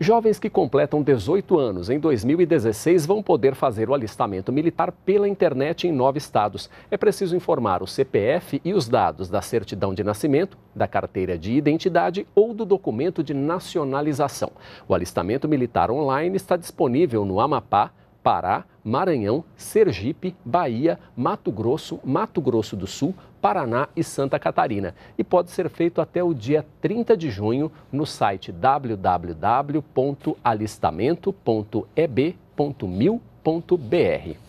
Jovens que completam 18 anos em 2016 vão poder fazer o alistamento militar pela internet em nove estados. É preciso informar o CPF e os dados da certidão de nascimento, da carteira de identidade ou do documento de nacionalização. O alistamento militar online está disponível no Amapá, Pará, Maranhão, Sergipe, Bahia, Mato Grosso, Mato Grosso do Sul, Paraná e Santa Catarina. E pode ser feito até o dia 30 de junho no site www.alistamento.eb.mil.br.